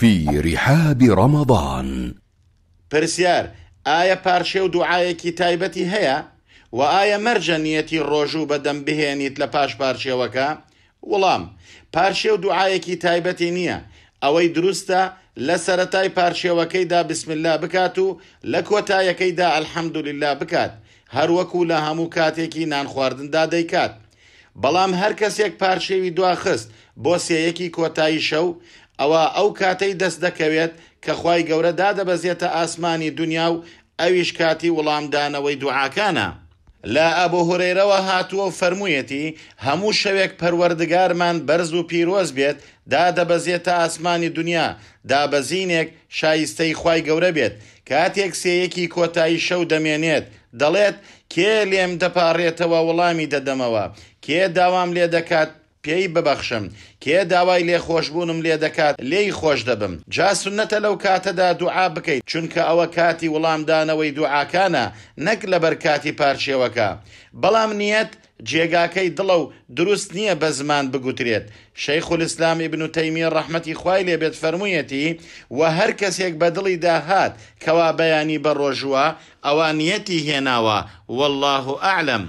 في رحاب رمضان پرسیار ئایا پارشێ و دوعاەکی تایبەتی هەیە و ئایا مەرجە نیەتی ڕۆژوو بەدەم بهێنیت لە پاش پارچێوەکە وەڵام پارشێ و دوعاەکی تایبەتی نییە ئەوەی دروستە لە سەتای پارشێوەکەیدا بسملا بکات و لە کۆتایەکەیدا ئەلحەمدوللا بکات هەروەکو لە هەموو کاتێکی نان خواردندا دەیکات. بەڵام هەر کەسێک پارچێوی دواخست بۆ سێیەکی کۆتایی شەو ئەوە ئەو کاتەی دەست دەکەوێت کە خی گەورە دادەبەزێتە ئاسمانی دنیا و ئەویش کاتی وەڵامدانەوەی دوعاکانە. لە ئەبۆ هورەیرەوە هاتووە و فەرموویەتی هەموو شەوێک پەروەردگارمان بەرز و پیرۆز بێت دادەبەزێتە ئاسمانی دنیا دابەزینێک شایستەی خی گەورە بێت کاتێک سەیەکی کۆتایی شەو دەمێنێت دەڵێت کێ لێم دەپارڕێتەوە وەڵامی دەدەمەوە کێ داوام لێ دەکات پێی ببەخشم کێ داوای لێ خۆشببوونم لێ دەکات لێی خۆش دەبم جاسونەتە لەو کاتەدا دوعا بکەیت چونکە ئەوە کاتی وەڵامدانەوەی دوعاکانە نەک لەبەر کاتی پارچێوەکە بەڵام نیەت جێگاکەی دڵە و دروست نییە بە زمان بگوترێت شەیخ الاسلامی بن و تەیمی ڕەحمەتی خوای لێبێت فەرموویەتی و هەر کەسێک بە دڵی داهات کەوا بەیانی بە ڕۆژووە ئەوانیەتی هێناوە والله ئاعلم.